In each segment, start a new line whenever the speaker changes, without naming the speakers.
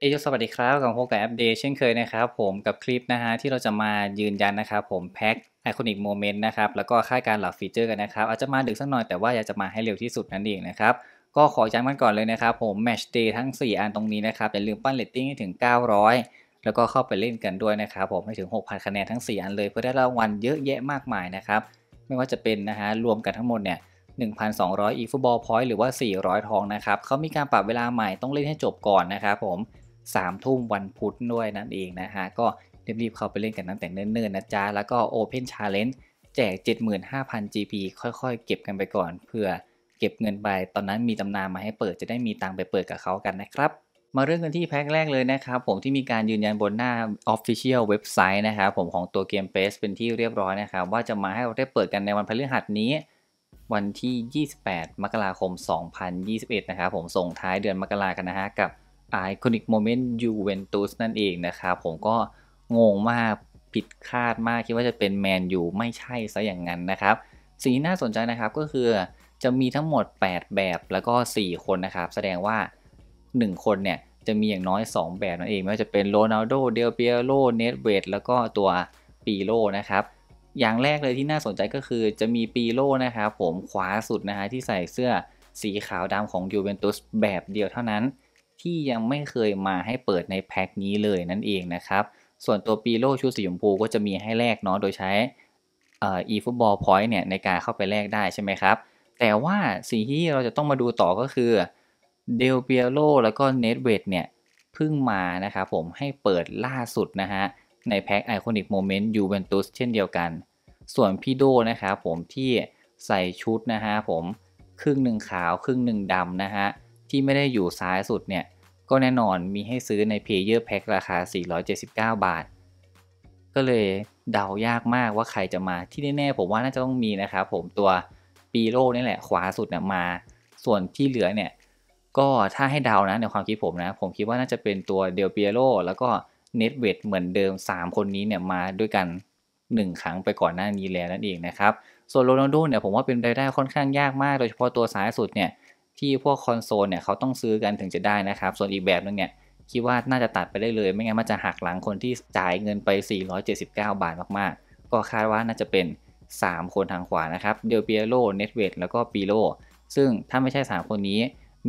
เอสวัสดีครับกับพวกับแอปเดย์เช่นเคยนะครับผมกับคลิปนะฮะที่เราจะมายืนยันนะครับผมแพ็คไอคอนิกโมเมนต์นะครับแล้วก็ค่าการหลับฟีเจอร์กันนะครับ อาจจะมาดึกสักหน่อยแต่ว่าอยากจะมาให้เร็วที่สุดนั่นเองนะครับ ก็ขอย้ำกันก่อนเลยนะครับ ผมแมชเดย์ทั้ง 4 อันตรงนี้นะครับอย่าลืมปั้นเลตติ้งให้ถึง 900 แล้วก็เข้าไปเล่นกันด้วยนะครับ ผมให้ถึง6,000คะแนนทั้ง4อันเลย เพื่อได้รางวัลเยอะแยะมากมายนะครับไม่ว่าจะเป็นนะฮะรวมกันทั้งหมดเนี่ย 1,200อีฟุตบอลพอยต์หรือว่า 400ทองนะครับเขามีการปรับเวลาใหม่ต้องเล่นให้จบก่อนนะครับผม 3 ทุ่มวันพุธด้วยนั่นเองนะฮะ ก็รีบๆเข้าไปเล่นกันตั้งแต่เนิ่นๆนะจ๊ะ แล้วก็ Open Challenge แจก 75,000 GP ค่อยๆเก็บกันไปก่อน เพื่อเก็บเงินไปตอนนั้นมีตำนานมาให้เปิดจะได้มีตังไปเปิดกับเขากันนะครับมาเรื่องกันที่แพ็กแรกเลยนะครับ ผมที่มีการยืนยันบนหน้า Official เว็บไซต์นะครับ ผมของตัวเกมเพสเป็นที่เรียบร้อยนะครับ ว่าจะมาให้เราได้เปิดกันในวันพฤหัสนี้ วันที่ 28 มกราคม 2021 นะครับ ผมส่งท้ายเดือนมกรากันนะฮะกับ Iconic Moment Juventus นั่นเองนะครับ ผมก็งงมากผิดคาดมากคิดว่าจะเป็นแมนยูไม่ใช่ซะอย่างนั้นนะครับสิ่งที่น่าสนใจนะครับก็คือจะมีทั้งหมด 8 แบบแล้วก็ 4 คนนะครับแสดงว่า1 คนเนี่ย จะมีอย่างน้อย 2 แบบนั่นเองไม่ว่าจะเป็นโรนัลโดเดลเปียโรเนตเวดแล้วก็ตัวปีโรนะครับ อย่างแรกเลยที่น่าสนใจก็คือจะมีปีโรนะครับ ผมขวาสุดนะฮะที่ใส่เสื้อสีขาวดำของยูเวนตุสแบบเดียวเท่านั้น ที่ยังไม่เคยมาให้เปิดในแพ็คนี้เลยนั่นเองนะครับ ส่วนตัวปีโรชุดสีชมพูก็จะมีให้แลกเนาะโดยใช้อีฟุตบอลพอยต์เนี่ยในการเข้าไปแลกได้ใช่ไหมครับแต่ว่าสิ่งที่เราจะต้องมาดูต่อก็คือเดลเปียโรแล้วก็เนทเวดเนี่ยเพิ่งมานะครับผมให้เปิดล่าสุดนะฮะในแพ็กไอคอนิกโมเมนต์ยูเวนตุสเช่นเดียวกัน ส่วนพี่โดนะครับผมที่ใส่ชุดนะฮะผมครึ่งหนึ่งขาวครึ่งหนึ่งดำนะฮะที่ไม่ได้อยู่ซ้ายสุดเนี่ย ก็แน่นอนมีให้ซื้อในเพเยอร์แพ็กราคา 479 บาท ก็เลยเดายากมากว่าใครจะมาที่แน่ๆ ผมว่าน่าจะต้องมีนะครับผมตัวปีโร่นี่แหละ ขวาสุดนะมา ส่วนที่เหลือเนี่ยก็ถ้าให้เดานะในความคิดผมนะ ผมคิดว่าน่าจะเป็นตัวเดลเปียโรแล้วก็เน็ตเวดเหมือนเดิม 3 คนนี้เนี่ยมาด้วยกัน 1 ครั้งไปก่อนหน้านี้แล้วนั่นเองนะครับ ส่วนโรนัลโดเนี่ยผมว่าเป็นรายได้ค่อนข้างยากมาก โดยเฉพาะตัวซ้ายสุดเนี่ยที่พวกคอนโซลเนี่ยเขาต้องซื้อกันถึงจะได้นะครับ ส่วนอีกแบบนึงเนี่ย คิดว่าน่าจะตัดไปได้เลย ไม่งั้นมันจะหักหลังคนที่จ่ายเงินไป 479 บาทมากๆ ก็คาดว่าน่าจะเป็น 3 คนทางขวานะครับเดลเปียโรเน็ตเวดแล้วก็ปีโรซึ่งถ้าไม่ใช่ 3 คนนี้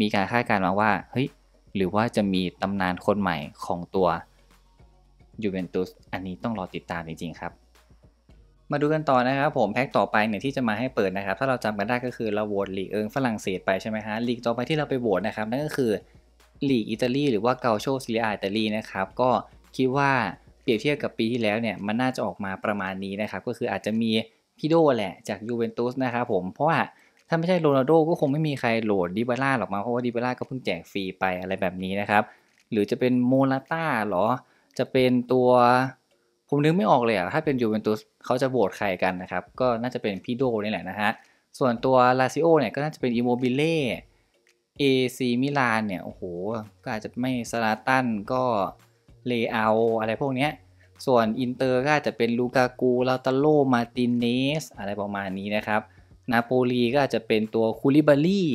มีการคาดการณ์มาว่าเฮ้ยหรือว่าจะมีตำนานคนใหม่ของตัวยูเวนตุสอันนี้ต้องรอติดตามจริงๆครับ มาดูกันต่อนะครับผมแพ็กต่อไปเนี่ยที่จะมาให้เปิดนะครับถ้าเราจำกันได้ก็คือเราโหวตลีก เอิงฝรั่งเศสไปใช่ไหมฮะลีกต่อไปที่เราไปโหวตนะครับนั่นก็คือลีกอิตาลีหรือว่าเกาโชซิลิอาอิตาลีนะครับ ก็คิดว่าเปรียบเทียบกับปีที่แล้วเนี่ยมันน่าจะออกมาประมาณนี้นะครับก็คืออาจจะมีพี่โดแหละจากยูเวนตุสนะครับผมเพราะว่าถ้าไม่ใช่โรนัลโดก็คงไม่มีใครโหลดดิบาร่าหรอกมาเพราะว่าดิบาร่าก็เพิ่งแจกฟรีไปอะไรแบบนี้นะครับ หรือจะเป็นโมลาต้าหรอ จะเป็นตัว ผมนึกไม่ออกเลยอะถ้าเป็นยูเวนตุสเขาจะโหวตใครกันนะครับ ก็น่าจะเป็นพี่โดนี่แหละนะฮะส่วนตัวลาซิโอเนี่ยก็น่าจะเป็นอิโมบิเล่เอซีมิลานเนี่ยโอ้โหก็อาจจะไม่ซาลาตันก็เลเอาอะไรพวกเนี้ย ส่วนอินเตอร์ก็อาจจะเป็นลูกากูลาตาโลมาตินเนสอะไรประมาณนี้นะครับนาโปลีก็อาจจะเป็นตัวคูลิบารี่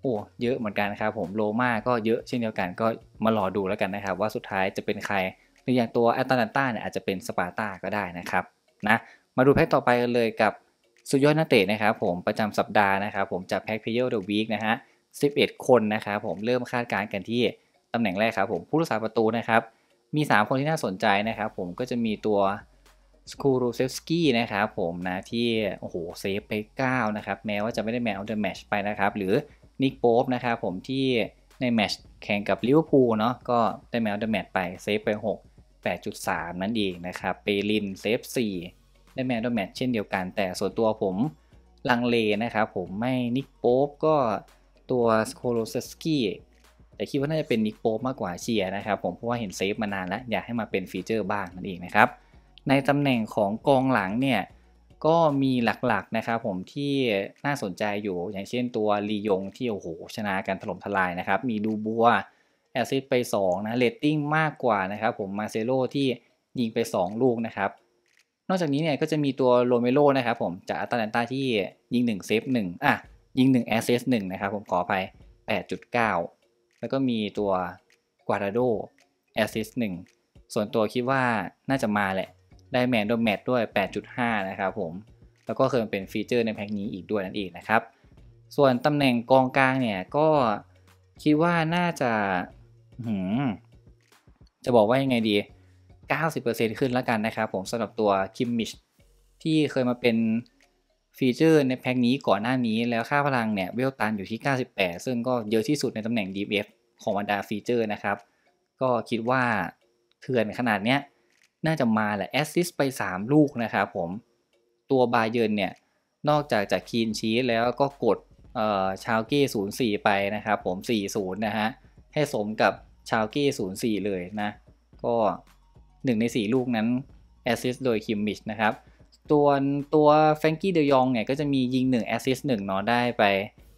โอ้เยอะเหมือนกันครับผมโรมาก็เยอะเช่นเดียวกันก็มารอดูแล้วกันนะครับ ว่าสุดท้ายจะเป็นใครหรืออย่างตัวแอตแลนต้าเนี่ยอาจจะเป็นสปาร์ตาก็ได้นะครับนะมาดูแพ็กต่อไปกันเลยกับ สุดยอดนักเตะนะครับ ผมประจำสัปดาห์นะครับ ผมจากแพ็กเพเยอร์เดอะวีคนะฮะสิคนนะครับ ผมเริ่มคาดการณ์กันที่ ตำแหน่งแรกครับผมผู้รักษาประตูนะครับมี 3 คนที่น่าสนใจนะครับผมก็จะมีตัวสคูรูเซฟสกี้นะครับผมนะ ที่ โอ้โห เซฟไป9นะครับ แม้ว่าจะไม่ได้แมวออฟเดอะแมชไปนะครับ หรือนิกโป๊บนะครับผมที่ในแมชแข่งกับลิเวอร์พูลเนาะก็ได้แมวออฟเดอะแมชไปเซฟไป 6 8.3 นั่นเองนะครับเปรินเซฟ 4 ได้แมวออฟเดอะแมชเช่นเดียวกัน แต่ส่วนตัวผม ลังเลนะครับผมไม่นิกโป๊บก็ตัวสคูรูเซฟสกี้แต่คิดว่าน่าจะเป็นนิกโป๊บมากกว่าเชียร์นะครับผมเพราะว่าเห็นเซฟมานานแล้วอยากให้มาเป็นฟีเจอร์บ้างนั่นเองนะครับในตำแหน่งของกองหลังเนี่ยก็มีหลักๆนะครับผมที่น่าสนใจอยู่อย่างเช่นตัวลียงที่โอ้โหชนะการถล่มทลายนะครับมีดูบัวแอซิดไป2นะเรตติ้งมากกว่านะครับผมมาเซโลที่ยิงไป 2 ลูกนะครับนอกจากนี้เนี่ยก็จะมีตัวโรเมโรนะครับผมจากอัตแลนตาที่ยิง1เซฟ1 อ่ะ ยิง1แอสเซส1นะครับผมขออภัย8.9 แล้วก็มีตัวกวาราโดแอสเซส1ส่วนตัวคิดว่าน่าจะมาแหละได้แมนโดแมทด้วย 8.5 นะครับผม แล้วก็เคยเป็นฟีเจอร์ในแพ็กนี้อีกด้วยนั่นเองนะครับ ส่วนตำแหน่งกองกลางเนี่ยก็คิดว่าน่าจะ หืม จะบอกว่ายังไงดี 90%ขึ้นแล้วกันนะครับผมสำหรับตัวคิมมิชที่เคยมาเป็นฟีเจอร์ในแพ็กนี้ก่อนหน้านี้แล้วค่าพลังเนี่ยเวลตันอยู่ที่ 98 ซึ่งก็เยอะที่สุดในตำแหน่ง d f ของบรรดาฟีเจอร์นะครับ ก็คิดว่าเถื่อนขนาดเนี้ยน่าจะมาแหละแอสซิสไป 3 ลูกนะครับผมตัวบาเยินเนี่ยนอกจากจากคีนชีสแล้วก็กดชาวกี้ศูนย์สี่ไปนะครับผมสี่ศูนย์นะฮะให้สมกับชาวกี้ศูนย์สี่เลยนะ ก็หนึ่งในสี่ลูกนั้นแอสซิสโดยคิมมิชนะครับตัวตัวแฟรงกี้เดยองเนี่ยก็จะมียิง1แอสซิสหนึ่งเนาะได้ไป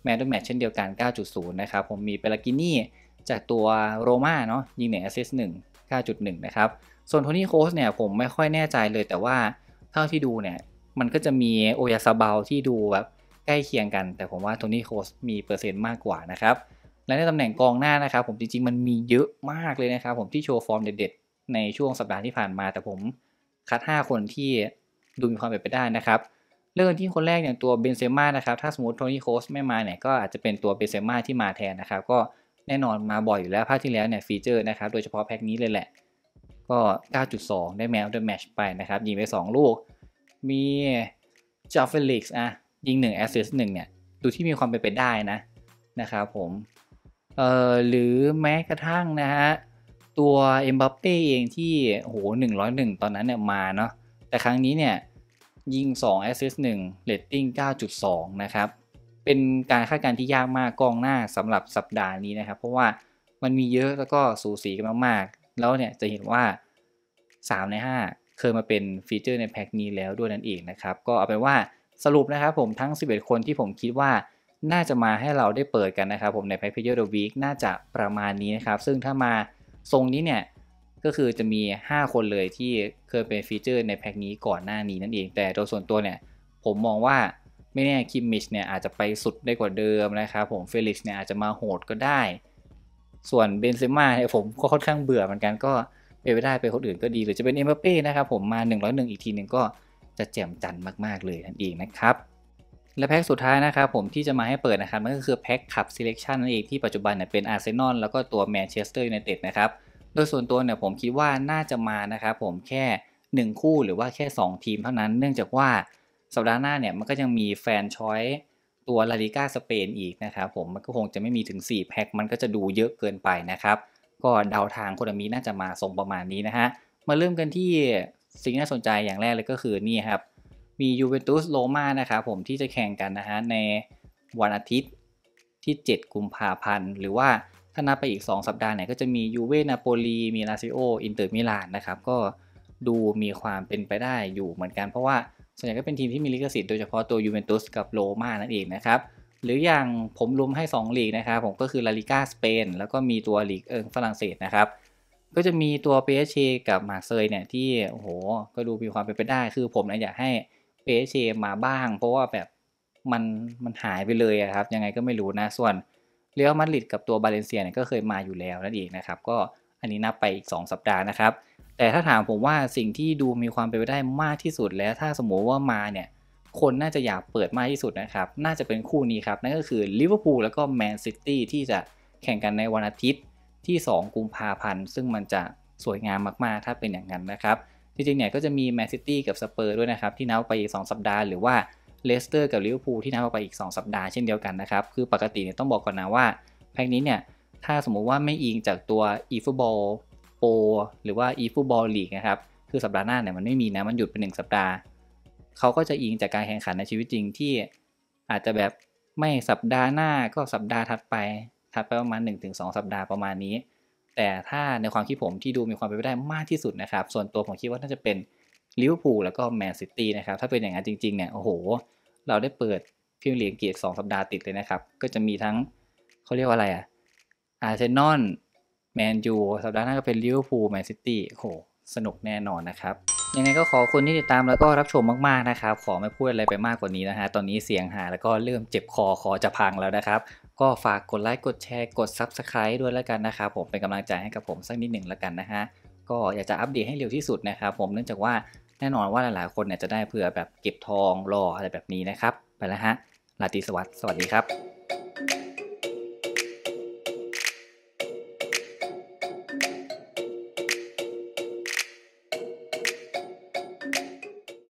แมตต์แมตช์เช่นเดียวกัน 9.0 นะครับ ผมมีเปลากินี่จากตัวโรมาเนาะยิง1แอสซิสหนหนึ9.1 นะครับส่วนโทนี่โคสเนี่ยผมไม่ค่อยแน่ใจเลย แต่ว่าเท่าที่ดูเนี่ยมันก็จะมีโอยาซาเบลที่ดูแบบใกล้เคียงกัน แต่ผมว่าโทนี่โคสมีเปอร์เซ็นต์มากกว่านะครับและในตำแหน่งกองหน้านะครับผมจริงๆ มันมีเยอะมากเลยนะครับผมที่โชว์ฟอร์มเด็ด ๆ ในช่วงสัปดาห์ที่ผ่านมา แต่ผมคัด 5 คนที่ดูมีความเป็นไปได้นะครับเรื่องที่คนแรกอย่างตัวเบนเซม่านะครับถ้าสมมติโทนี่โคสไม่มาเนี่ยก็อาจจะเป็นตัวเบนเซม่าที่มาแทนนะครับก็แน่นอนมาบ่อยอยู่แล้วภาคที่แล้วเนี่ยฟีเจอร์นะครับโดยเฉพาะแพ็กนี้เลยแหละก็ 9.2 ได้แมวดอะแมชไปนะครับ ยิงไป 2 ลูก มีจอฟเฟลิกส์อ่ะ ยิง 1 แอสซิสต์หนึ่งเนี่ย ดูที่มีความเป็นไปได้นะ นะครับผม เอ่อหรือแม้กระทั่งนะฮะตัวเอ็มบัปเป้เองที่โห 101 ตอนนั้นเนี่ยมาเนาะแต่ครั้งนี้เนี่ย ยิง 2 แอสซิสต์หนึ่งเลตติ้ง 9.2 นะครับ เป็นการคาดการณ์ที่ยากมากกองหน้าสำหรับสัปดาห์นี้นะครับ เพราะว่ามันมีเยอะแล้วก็สูสีกันมากๆแล้วเนี่ยจะเห็นว่า3ใน5เคยมาเป็นฟีเจอร์ในแพ็กนี้แล้วด้วยนั่นเองนะครับก็เอาไปว่าสรุปนะครับผมทั้ง 11 คนที่ผมคิดว่าน่าจะมาให้เราได้เปิดกันนะครับ ผมในแพ็กเพเยอร์เดอะวีคน่าจะประมาณนี้นะครับซึ่งถ้ามาทรงนี้เนี่ยก็คือจะมี 5 คนเลยที่เคยเป็นฟีเจอร์ในแพ็กนี้ก่อนหน้านี้นั่นเองแต่โดยส่วนตัวเนี่ยผมมองว่าไม่แน่คิมมิชเนี่ยอาจจะไปสุดได้กว่าเดิมนะครับ ผมเฟลิกซ์เนี่ยอาจจะมาโหดก็ได้ส่วนเบนเซม่าเนี่ยผมก็ค่อนข้างเบื่อเหมือนกันก็ไปไม่ได้ไปคนอื่นก็ดีหรือจะเป็นเอ็มเป้นะครับผมมา 101 อีกทีหนึ่งก็จะแจ่มจันมาก ๆ เลยนั่นเองนะครับ และแพ็กสุดท้ายนะครับผมที่จะมาให้เปิดนะครับมันก็คือแพ็กขับเซเลคชันนั่นเองที่ปัจจุบันเนี่ยเป็นอาร์เซนอลแล้วก็ตัวแมนเชสเตอร์ยูไนเต็ดนะครับโดยส่วนตัวเนี่ยผมคิดว่าน่าจะมานะครับผมแค่ 1 คู่หรือว่าแค่ 2 ทีมเท่านั้นเนื่องจากว่าสัปดาห์หน้าเนี่ยมันก็ยังมีแฟนชอยตัวลาลิก้าสเปนอีกนะครับผมมันก็คงจะไม่มีถึง 4 แพ็คมันก็จะดูเยอะเกินไปนะครับ ก็เดาทางโคนามิน่าจะมาทรงประมาณนี้นะฮะ มาเริ่มกันที่สิ่งน่าสนใจอย่างแรกเลยก็คือนี่ครับ มียูเวนตุสโรม่านะครับผมที่จะแข่งกันนะฮะในวันอาทิตย์ที่ 7กุมภาพันธ์ หรือว่าถ้านับไปอีก 2 สัปดาห์เนี่ยก็จะมียูเวนาโปลีมีลาซิโออินเตอร์มิลานนะครับก็ดูมีความเป็นไปได้อยู่เหมือนกันเพราะว่าส่วนใหญ่ก็เป็นทีมที่มีลิขสิทธิ์โดยเฉพาะตัวยูเวนตุสกับโรม่านั่นเองนะครับ หรืออย่างผมรวมให้2ลีกนะครับ ผมก็คือลาลิก้าสเปนแล้วก็มีตัวลีกเอิงฝรั่งเศสนะครับ ก็จะมีตัวเปเชกับมาเซยเนี่ย ที่ โอ้โหก็ดูมีความเป็นไปได้ คือผมนะอยากให้เปเชมาบ้างเพราะว่าแบบมันมันหายไปเลยครับ ยังไงก็ไม่รู้นะ ส่วนเรียลมาดริดกับตัวบาเลนเซียเนี่ยก็เคยมาอยู่แล้วนั่นเองนะครับก็อันนี้นับไปอีก2สัปดาห์นะครับแต่ถ้าถามผมว่าสิ่งที่ดูมีความเป็นไปได้มากที่สุด แล้วถ้าสมมติว่ามาเนี่ย คนน่าจะอยากเปิดมากที่สุดนะครับ น่าจะเป็นคู่นี้ครับ นั่นก็คือลิเวอร์พูลแล้วก็แมนซิตี้ที่จะแข่งกันในวันอาทิตย์ที่ 2 กุมภาพันธ์ ซึ่งมันจะสวยงามมากๆถ้าเป็นอย่างนั้นนะครับ จริงๆเนี่ยก็จะมีแมนซิตี้กับสเปอร์ด้วยนะครับ ที่นับไปอีก2สัปดาห์หรือว่าเลสเตอร์กับลิเวอร์พูลที่นับไปอีก2สัปดาห์เช่นเดียวกันนะครับ คือปกติเนี่ยต้องบอกก่อนนะว่า แพ็กนี้เนี่ยถ้าสมมุติว่าไม่อิงจากตัวอีฟุตบอลโ r หรือว่า eFootball League นะครับ คือสัปดาห์หน้าเนี่ยมันไม่มีนะ มันหยุดเป็นึ่งสัปดาห์เขาก็จะอิงจากการแข่งขันในชีวิตจริงที่อาจจะแบบไม่สัปดาห์หน้าก็สัปดาห์ถัดไปถัดไปประมาณ1งสสัปดาห์ประมาณนี้ แต่ถ้าในความคิดผมที่ดูมีความเป็นไปได้มากที่สุดนะครับ ส่วนตัวผมคิดว่าน่าจะเป็นลิเวอร์พูลแล้วก็แมนซิตี้นะครับถ้าเป็นอย่างนั้นจริงๆเนี่ยโอ้โห เราได้เปิดพิมพ์ลีกเกียรติสองสัปดาห์ติดเลยนะครับก็จะมีทั้งเขาเรียกว่าอะไรอะอาร์เซนอลแมนยู สัปดาห์หน้าก็เป็นลิเวอร์พูลแมนซิตี้โหสนุกแน่นอนนะครับ ยังไงก็ขอคนที่ติดตามแล้วก็รับชมมากๆนะครับ ขอไม่พูดอะไรไปมากกว่านี้นะฮะ ตอนนี้เสียงหาแล้วก็เริ่มเจ็บคอ คอจะพังแล้วนะครับ ก็ฝากกดไลค์ กดแชร์ กด Subscribe ด้วยแล้วกันนะครับ ผมเป็นกำลังใจให้กับผมสักนิดหนึ่งแล้วกันนะฮะ ก็อยากจะอัปเดตให้เร็วที่สุดนะครับผม เนื่องจากว่าแน่นอนว่าหลาย ๆ คนเนี่ยจะได้เผื่อแบบเก็บทองรออะไรแบบนี้นะครับ ไปแล้วฮะลาติสวัสดีครับ